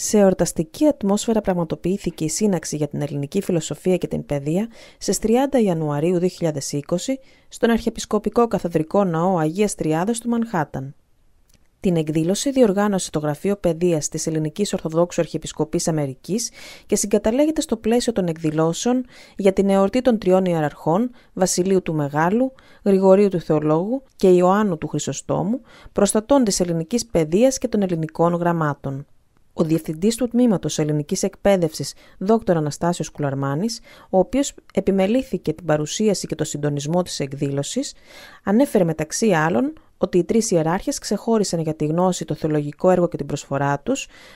Σε εορταστική ατμόσφαιρα πραγματοποιήθηκε η σύναξη για την ελληνική φιλοσοφία και την παιδεία στις 30 Ιανουαρίου 2020 στον Αρχιεπισκοπικό Καθεδρικό Ναό Αγίας Τριάδας του Μανχάταν. Την εκδήλωση διοργάνωσε το Γραφείο Παιδείας της Ελληνικής Ορθοδόξου Αρχιεπισκοπής Αμερικής και συγκαταλέγεται στο πλαίσιο των εκδηλώσεων για την εορτή των τριών ιεραρχών Βασιλείου του Μεγάλου, Γρηγορίου του Θεολόγου και Ιωάννου του Χρυσοστόμου, προστατών της ελληνικής παιδείας και των ελληνικών γραμμάτων. Ο διευθυντής του τμήματος Ελληνικής Εκπαίδευσης, Δ. Αναστάσιος Κουλαρμάνης, ο οποίος επιμελήθηκε την παρουσίαση και το συντονισμό της εκδήλωσης, ανέφερε μεταξύ άλλων ότι οι τρεις ιεράρχες ξεχώρισαν για τη γνώση, το θεολογικό έργο και την προσφορά τους,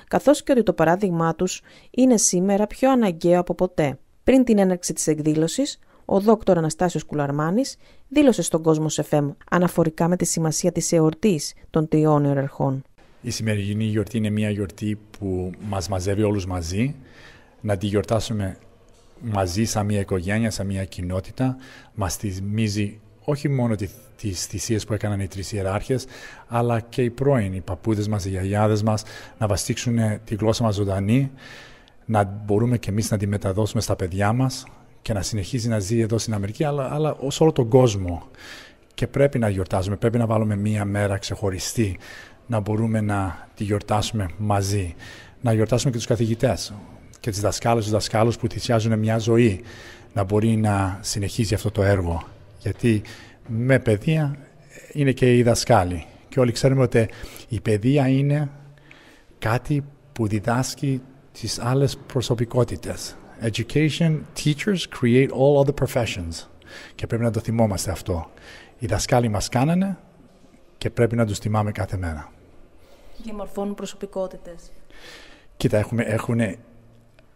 καθώς και ότι το παράδειγμά τους είναι σήμερα πιο αναγκαίο από ποτέ. Πριν την έναρξη της εκδήλωσης, ο Δ. Αναστάσιος Κουλαρμάνης δήλωσε στον κόσμο σε αναφορικά με τη σημασία της εορτής των τριών ιεραρχών. Η σημερινή γιορτή είναι μια γιορτή που μας μαζεύει όλους μαζί. Να τη γιορτάσουμε μαζί σαν μια οικογένεια, σαν μια κοινότητα. Μας θυμίζει όχι μόνο τις θυσίες που έκαναν οι τρεις ιεράρχες, αλλά και οι πρώην, οι παππούδες μας, οι γιαγιάδες μας, να βαστίξουν τη γλώσσα μας ζωντανή, να μπορούμε και εμείς να τη μεταδώσουμε στα παιδιά μας και να συνεχίζει να ζει εδώ στην Αμερική, αλλά, αλλά σε όλο τον κόσμο. Και πρέπει να γιορτάζουμε, πρέπει να βάλουμε μία μέρα ξεχωριστή να μπορούμε να τη γιορτάσουμε μαζί. Να γιορτάσουμε και τους καθηγητές και τις δασκάλες, τους δασκάλους που θυσιάζουν μια ζωή να μπορεί να συνεχίζει αυτό το έργο. Γιατί με παιδεία είναι και οι δασκάλοι. Και όλοι ξέρουμε ότι η παιδεία είναι κάτι που διδάσκει τις άλλες προσωπικότητες. Education, teachers create all other professions. Και πρέπει να το θυμόμαστε αυτό. Οι δασκάλοι μας κάνανε και πρέπει να τους θυμάμαι κάθε μέρα. Διαμορφώνουν προσωπικότητες. Κοίτα, έχουμε, έχουν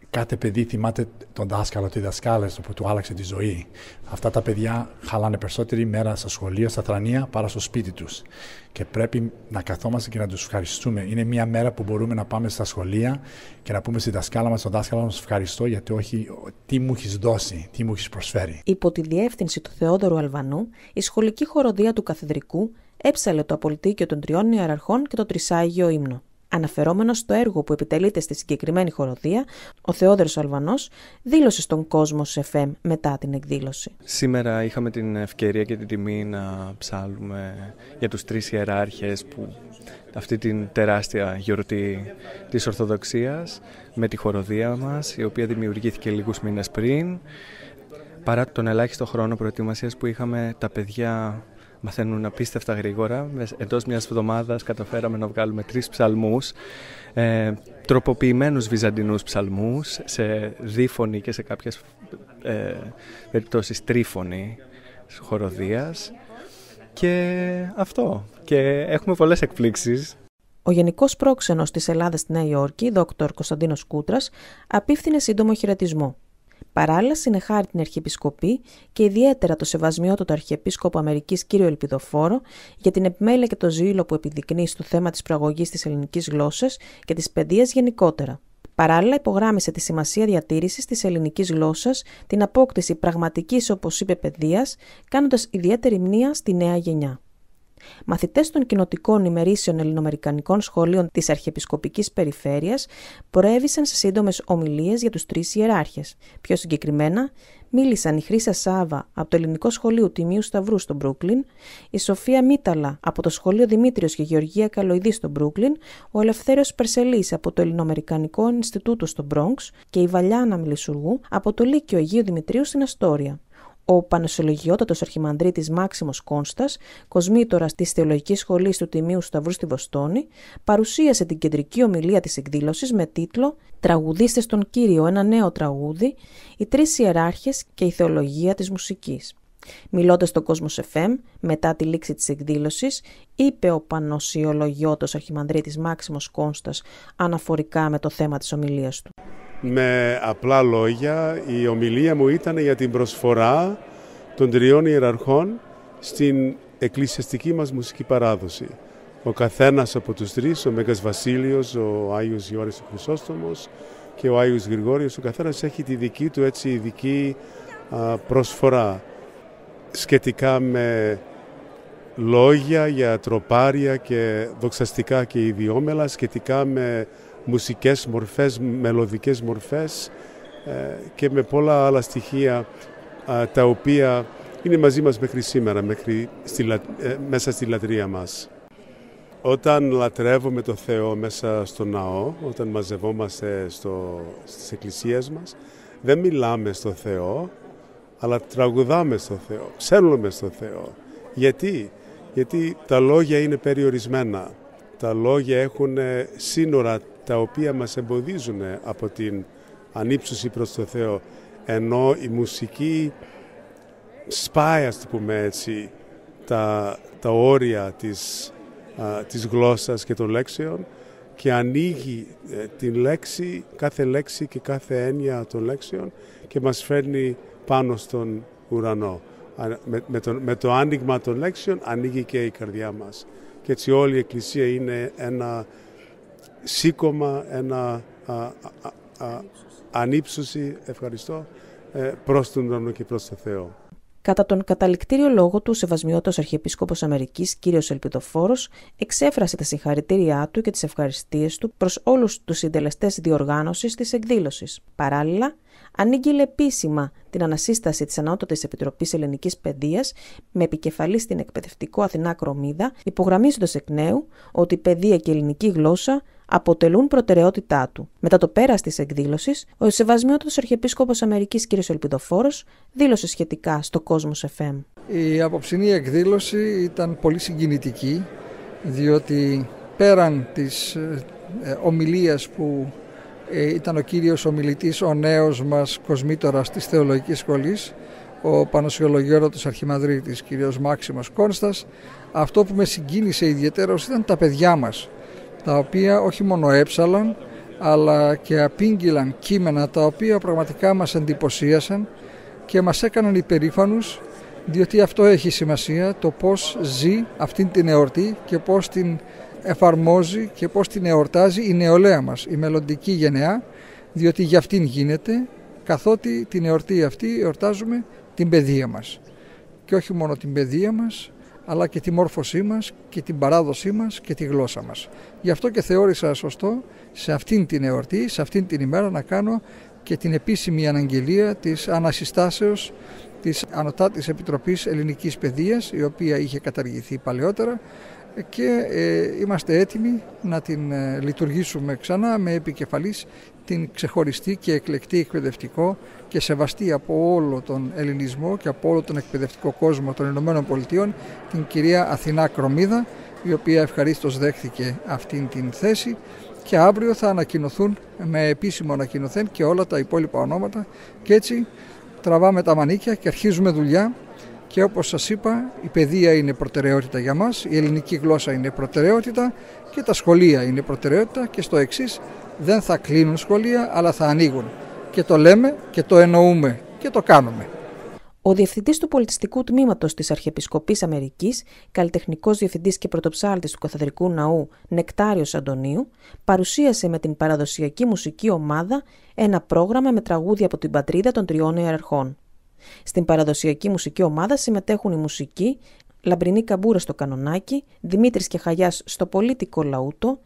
Κάθε παιδί θυμάται τον δάσκαλο, τη δασκάλα που του άλλαξε τη ζωή. Αυτά τα παιδιά χαλάνε περισσότερη μέρα στα σχολεία, στα θρανία, παρά στο σπίτι τους. Και πρέπει να καθόμαστε και να τους ευχαριστούμε. Είναι μια μέρα που μπορούμε να πάμε στα σχολεία και να πούμε στη δασκάλα μας, στον δάσκαλο σα ευχαριστώ γιατί όχι, τι μου έχεις δώσει, τι μου έχεις προσφέρει. Υπό τη διεύθυνση του Θεόδωρου Αλβανού, η σχολική χοροδία του Καθεδρικού έψαλε το απολυτίκιο των τριών ιεραρχών και το τρισάγιο ύμνο. Αναφερόμενος στο έργο που επιτελείται στη συγκεκριμένη χοροδία, ο Θεόδωρος Αλβανός δήλωσε στον κόσμο σε FM μετά την εκδήλωση. Σήμερα είχαμε την ευκαιρία και την τιμή να ψάλουμε για τους τρεις ιεράρχες που αυτή την τεράστια γιορτή της Ορθοδοξίας με τη χοροδία μας, η οποία δημιουργήθηκε λίγους μήνες πριν. Παρά τον ελάχιστο χρόνο προετοιμασίας που είχαμε, τα παιδιά μαθαίνουν απίστευτα γρήγορα. Εντός μιας εβδομάδας καταφέραμε να βγάλουμε τρεις ψαλμούς, ε, τροποποιημένους βυζαντινούς ψαλμούς, σε δίφωνη και σε κάποιες ε, περιπτώσεις τρίφωνη χοροδίας. Και αυτό. Και έχουμε πολλές εκπλήξεις. Ο Γενικός Πρόξενος της Ελλάδας στη Νέα Υόρκη, Δ. Κωνσταντίνος Κούτρας, απίφθινε σύντομο χαιρετισμό. Παράλληλα, συνεχάρει την Αρχιεπισκοπή και ιδιαίτερα το σεβασμιότατο Αρχιεπίσκοπο Αμερικής κύριο Ελπιδοφόρο για την επιμέλεια και το ζήλο που επιδεικνύει στο θέμα της προαγωγής της ελληνικής γλώσσας και της παιδείας γενικότερα. Παράλληλα, υπογράμμισε τη σημασία διατήρησης της ελληνικής γλώσσας, την απόκτηση πραγματικής, όπως είπε, παιδείας, κάνοντας ιδιαίτερη μνήμα στη νέα γενιά. Μαθητές των κοινοτικών ημερήσεων ελληνοαμερικανικών σχολείων της Αρχιεπισκοπικής Περιφέρειας προέβησαν σε σύντομες ομιλίες για τους τρεις ιεράρχες. Πιο συγκεκριμένα, μίλησαν η Χρήσα Σάβα από το Ελληνικό Σχολείο Τιμίου Σταυρού στο Μπρούκλιν, η Σοφία Μίταλα από το Σχολείο Δημήτριος και Γεωργία Καλοειδή στο Μπρούκλιν, ο Ελευθέρω Περσελής από το Ελληνοαμερικανικό Ινστιτούτο στο Μπρόγκ και η Βαλιάνα Μιλισουργού από το Λύκειο Αγίου Δημητρίου στην Αστόρια. Ο πανεσολογιότατος Αρχιμανδρίτης Μάξιμος Κόνστας, κοσμήτορας της Θεολογικής Σχολής του Τιμίου Σταυρού στη Βοστόνη, παρουσίασε την κεντρική ομιλία της εκδήλωσης με τίτλο «Τραγουδίστε στον Κύριο ένα νέο τραγούδι, οι τρεις ιεράρχες και η θεολογία της μουσικής. Μιλώντας στον κόσμο FM μετά τη λήξη της εκδήλωσης, είπε ο Πανοσιολογιώτος Αρχιμανδρίτης Μάξιμος Κόνστας αναφορικά με το θέμα της ομιλίας του. Με απλά λόγια, η ομιλία μου ήταν για την προσφορά των τριών ιεραρχών στην εκκλησιαστική μας μουσική παράδοση. Ο καθένας από τους τρεις, ο Μέγας Βασίλειος, ο Άγιος Χρυσόστομος και ο Άγιος Γρηγόριος, ο καθένας έχει τη δική του έτσι ειδική προσφορά σχετικά με λόγια για τροπάρια και δοξαστικά και ιδιόμελα, σχετικά με μουσικές μορφές, μελωδικές μορφές ε, και με πολλά άλλα στοιχεία τα οποία είναι μαζί μας μέχρι σήμερα, ε, μέσα στη λατρεία μας. Όταν λατρεύουμε το Θεό μέσα στο ναό, όταν μαζευόμαστε στο, στις εκκλησίες μας, δεν μιλάμε στο Θεό, αλλά τραγουδάμε στο Θεό, ξέρουμε στο Θεό. Γιατί? Γιατί τα λόγια είναι περιορισμένα. Τα λόγια έχουν ε, σύνορα τα οποία μας εμποδίζουν ε, από την ανύψωση προς το Θεό. Ενώ η μουσική σπάει, ας το πούμε έτσι, τα, τα όρια της, α, της γλώσσας και των λέξεων και ανοίγει ε, την λέξη, κάθε λέξη και κάθε έννοια των λέξεων και μας φέρνει πάνω στον ουρανό. Με, με, το, με το άνοιγμα των λέξεων ανοίγει και η καρδιά μας. Και έτσι όλη η Εκκλησία είναι ένα σήκωμα, ένα α, α, α, ανύψωση, ευχαριστώ, ε, προς τον ουρανό και προς τον Θεό. Κατά τον καταληκτήριο λόγο του, ο Σεβασμιώτος Αρχιεπίσκοπο Αμερικής, κ. Ελπιδοφόρος, εξέφρασε τα συγχαρητήριά του και τις ευχαριστίες του προς όλους τους συντελεστές διοργάνωσης της εκδήλωσης. Παράλληλα, ανήγγειλε επίσημα την ανασύσταση της Ανώτατης Επιτροπής Ελληνικής Παιδείας με επικεφαλή στην εκπαιδευτικό Αθηνά Κρομίδα, υπογραμμίζοντας εκ νέου ότι η παιδεία και η ελληνική γλώσσα αποτελούν προτεραιότητά του. Μετά το πέρας της εκδήλωσης, ο Σεβασμιότατος Αρχιεπίσκοπος Αμερικής κ. Ελπιδοφόρος δήλωσε σχετικά στο κόσμος FM. Η απόψινή εκδήλωση ήταν πολύ συγκινητική, διότι πέραν της ε, ομιλίας που ε, ήταν ο κύριος ομιλητής, ο νέος μας κοσμήτορας της Θεολογικής Σχολής, ο του Αρχιμαδρίτης, κύριος Μάξιμος Κόνστας. Αυτό που με συγκίνησε ιδιαίτερα ήταν τα παιδιά μας, τα οποία όχι μόνο έψαλαν, αλλά και απήγγυλαν κείμενα τα οποία πραγματικά μας εντυπωσίασαν και μας έκαναν υπερήφανους διότι αυτό έχει σημασία το πώς ζει αυτήν την εορτή και πώς την εφαρμόζει και πώς την εορτάζει η νεολαία μας, η μελλοντική γενεά, διότι για αυτήν γίνεται, καθότι την εορτή αυτή εορτάζουμε την παιδεία μας. Και όχι μόνο την παιδεία μας, αλλά και τη μόρφωσή μας και την παράδοσή μας και τη γλώσσα μας. Γι' αυτό και θεώρησα σωστό σε αυτήν την εορτή, σε αυτήν την ημέρα να κάνω και την επίσημη αναγγελία της ανασυστάσεως της Ανωτάτης Επιτροπής Ελληνικής Παιδείας, η οποία είχε καταργηθεί παλαιότερα, και ε, είμαστε έτοιμοι να την ε, λειτουργήσουμε ξανά με επικεφαλής την ξεχωριστή και εκλεκτή εκπαιδευτικό και σεβαστή από όλο τον ελληνισμό και από όλο τον εκπαιδευτικό κόσμο των Ηνωμένων Πολιτειών την κυρία Αθηνά Κρομίδα η οποία ευχαρίστως δέχθηκε αυτήν την θέση και αύριο θα ανακοινωθούν με επίσημο ανακοινωθέν και όλα τα υπόλοιπα ονόματα και έτσι τραβάμε τα μανίκια και αρχίζουμε δουλειά και όπως σας είπα η παιδεία είναι προτεραιότητα για μας, η ελληνική γλώσσα είναι προτεραιότητα και τα σχολεία είναι προτεραιότητα και στο εξής δεν θα κλείνουν σχολεία αλλά θα ανοίγουν. Και το λέμε και το εννοούμε και το κάνουμε. Ο Διευθυντής του Πολιτιστικού Τμήματος της Αρχιεπισκοπής Αμερικής, καλλιτεχνικός διευθυντής και πρωτοψάλτης του Καθεδρικού Ναού Νεκτάριος Αντωνίου, παρουσίασε με την παραδοσιακή μουσική ομάδα ένα πρόγραμμα με τραγούδια από την πατρίδα των τριών ιεραρχών. Στην παραδοσιακή μουσική ομάδα συμμετέχουν οι μουσικοί Λαμπρινή Καμπούρα στο Κανονάκι, Δημήτρης και στο Πολίτικο Λαούτο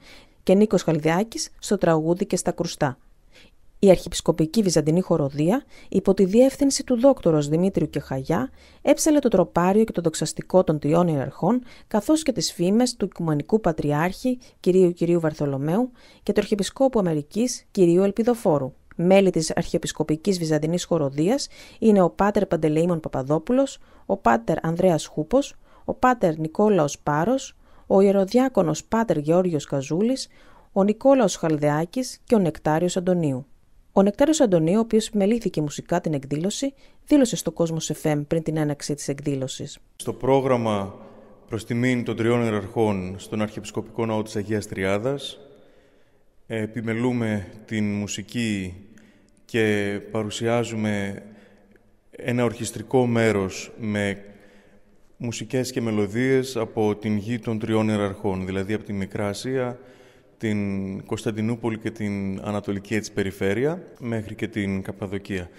και Νίκος Χαλδιάκη στο Τραγούδι και στα Κρουστά. Η Αρχιπισκοπική Βυζαντινή Χοροδία, υπό τη διεύθυνση του δόκτωρος Δημήτριου Κεχαγιά, Χαγιά, το τροπάριο και το δοξαστικό των τριών ιεραρχών, καθώς και τις φήμες του Οικουμενικού Πατριάρχη κυρίου κυρίου Βαρθολομέου και του Αρχιεπισκόπου Αμερικής, κυρίου Ελπιδοφόρου. Μέλη της Αρχιεπισκοπικής Βυζαντινής Χοροδίας είναι ο πάτερ Παντελεήμων Παπαδόπουλος, ο πάτερ Ανδρέας Χούπος, ο πάτερ Νικόλαος Πάρος, ο ιεροδιάκονος πάτερ Γεώργιος Καζούλης, ο Νικόλαος Χαλδεάκης και ο Νεκτάριος Αντωνίου. Ο Νεκτάριος Αντωνίου, ο οποίος μελήθηκε μουσικά την εκδήλωση, δήλωσε στο κόσμο FM ε πριν την έναξή της εκδήλωσης. Στο πρόγραμμα προς τιμήν των τριών ιεραρχών στον Αρχιεπισκοπικό Ναό της Αγίας Τριάδας, επιμελούμε την μουσική και παρουσιάζουμε ένα ορχιστρικό μέρος με μουσικές και μελωδίες από την γη των τριών ιεραρχών, δηλαδή από τη Μικρά Ασία, την Κωνσταντινούπολη και την Ανατολική έτσι περιφέρεια, μέχρι και την Καπαδοκία.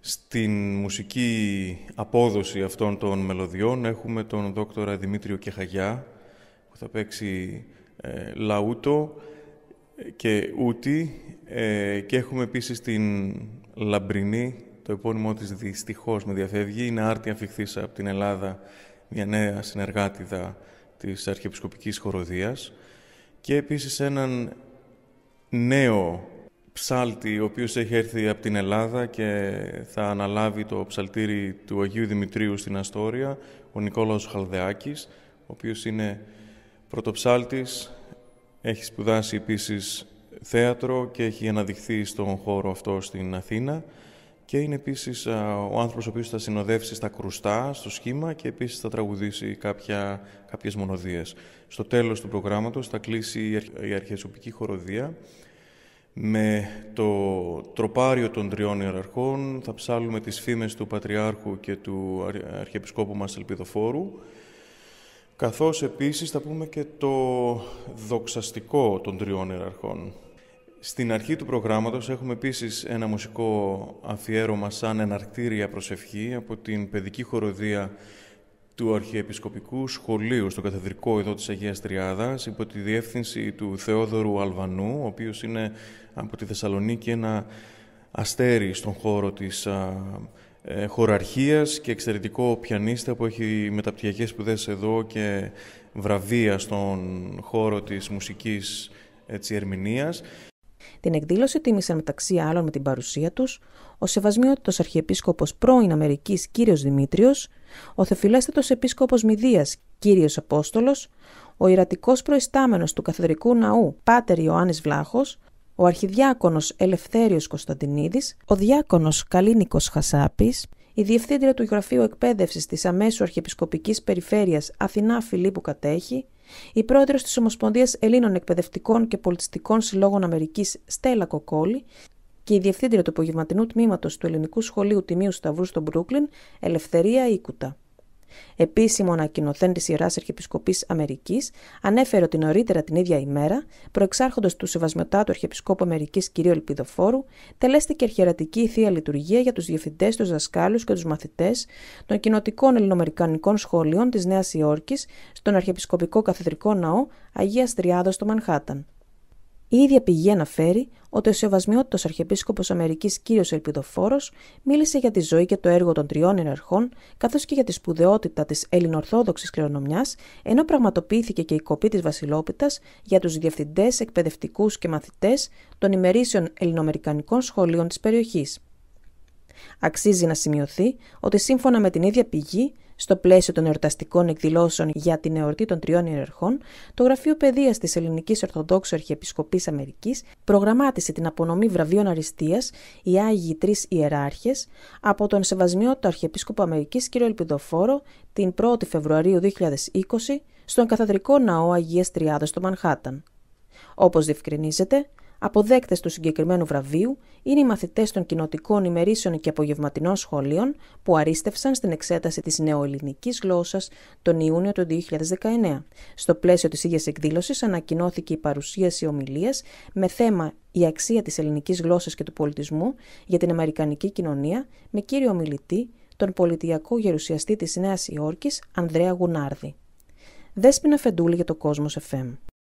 Στην μουσική απόδοση αυτών των μελωδιών έχουμε τον δόκτορα Δημήτριο Κεχαγιά, που θα παίξει ε, λαούτο, και ούτη ε, και έχουμε επίσης την Λαμπρινή, το επώνυμό της δυστυχώς με διαφεύγει, είναι άρτια αφιχθήσα από την Ελλάδα, μια νέα συνεργάτηδα της Αρχιεπισκοπικής Χοροδίας και επίσης έναν νέο ψάλτη ο οποίος έχει έρθει από την Ελλάδα και θα αναλάβει το ψαλτήρι του Αγίου Δημητρίου στην Αστόρια, ο Νικόλαος Χαλδεάκης, ο οποίος είναι πρωτοψάλτης έχει σπουδάσει επίσης θέατρο και έχει αναδειχθεί στον χώρο αυτό στην Αθήνα και είναι επίσης ο άνθρωπος ο οποίος θα συνοδεύσει στα κρουστά, στο σχήμα και επίσης θα τραγουδήσει κάποια, κάποιες μονοδίες. Στο τέλος του προγράμματος θα κλείσει η αρχιεσοπική χοροδία με το τροπάριο των τριών ιεραρχών θα ψάλουμε τις φήμες του Πατριάρχου και του Αρχιεπισκόπου μας Ελπιδοφόρου καθώς επίσης θα πούμε και το δοξαστικό των τριών ιεραρχών. Στην αρχή του προγράμματος έχουμε επίσης ένα μουσικό αφιέρωμα σαν εναρκτήρια προσευχή από την παιδική χοροδία του Αρχιεπισκοπικού Σχολείου στο Καθεδρικό εδώ της Αγίας Τριάδας υπό τη διεύθυνση του Θεόδωρου Αλβανού, ο οποίος είναι από τη Θεσσαλονίκη ένα αστέρι στον χώρο της ε, χοραρχίας και εξαιρετικό πιανίστα που έχει μεταπτυχιακές σπουδές εδώ και βραβεία στον χώρο της μουσικής έτσι, ερμηνείας. Την εκδήλωση τίμησαν μεταξύ άλλων με την παρουσία τους ο Σεβασμιότητος Αρχιεπίσκοπος πρώην Αμερικής κύριος Δημήτριος, ο Θεφιλέστατος Επίσκοπος Μηδίας κύριος Απόστολος, ο Ιρατικός Προϊστάμενος του Καθεδρικού Ναού Πάτερ Ιωάννης Βλάχος, ο Αρχιδιάκονος Ελευθέριος Κωνσταντινίδης, ο Διάκονος Καλίνικος Χασάπης, η Διευθύντρια του Γραφείου Εκπαίδευσης της Αμέσου Αρχιεπισκοπικής Περιφέρειας Αθηνά Φιλίππου Κατέχη, η Πρόεδρος της Ομοσπονδίας Ελλήνων Εκπαιδευτικών και Πολιτιστικών Συλλόγων Αμερικής Στέλλα Κοκόλη και η Διευθύντρια του Απογευματινού Τμήματος του Ελληνικού Σχολείου Τιμίου Σταυρού στο Μπρούκλιν, Ελευθερία Ήκουτα. Επίσημο ανακοινωθέν της Ιεράς Αρχιεπισκοπής Αμερικής ανέφερε ότι νωρίτερα την ίδια ημέρα, προεξάρχοντας του Σεβασμιωτάτου Αρχιεπισκόπου Αμερικής κ. Ελπιδοφόρου, τελέστηκε αρχαιρατική θεία λειτουργία για τους διευθυντές, τους δασκάλους και τους μαθητές των κοινοτικών ελληνοαμερικανικών σχολείων της Νέας Υόρκης στον Αρχιεπισκοπικό Καθεδρικό Ναό Αγίας Τριάδος στο Μανχάταν. Η ίδια πηγή αναφέρει ότι ο Σεβασμιότητο Αρχιεπίσκοπος Αμερικής κύριος Ελπιδοφόρος μίλησε για τη ζωή και το έργο των τριών ενεργών, καθώς και για τη σπουδαιότητα της ελληνοορθόδοξης κληρονομιάς, ενώ πραγματοποιήθηκε και η κοπή της Βασιλόπιτας για τους διευθυντές, εκπαιδευτικούς και μαθητές των ημερήσεων ελληνοαμερικανικών σχολείων της περιοχής. Αξίζει να σημειωθεί ότι σύμφωνα με την ίδια πηγή, στο πλαίσιο των εορταστικών εκδηλώσεων για την εορτή των τριών ιεραρχών, το Γραφείο Παιδείας της Ελληνικής Ορθοδόξου Αρχιεπισκοπής Αμερικής προγραμμάτισε την απονομή βραβείων αριστείας οι Άγιοι Τρεις Ιεράρχες από τον του Αρχιεπίσκοπο Αμερικής κ. Ελπιδοφόρο την 1η Φεβρουαρίου 2020 στον Καθαδρικό Ναό Αγίας Τριάδας στο Μανχάταν. Όπως διευκρινίζεται, Αποδέκτες του συγκεκριμένου βραβείου είναι οι μαθητές των κοινοτικών ημερήσεων και απογευματινών σχολείων που αρίστευσαν στην εξέταση της νεοελληνικής γλώσσας τον Ιούνιο του 2019. Στο πλαίσιο της ίδιας εκδήλωσης ανακοινώθηκε η παρουσίαση ομιλίας με θέμα «Η αξία της ελληνικής γλώσσας και του πολιτισμού για την Αμερικανική κοινωνία» με κύριο ομιλητή τον πολιτιακό γερουσιαστή της Νέας Υόρκης Ανδρέα Γουνάρδη. Δέσποινα Φεντούλη για το κόσμος FM.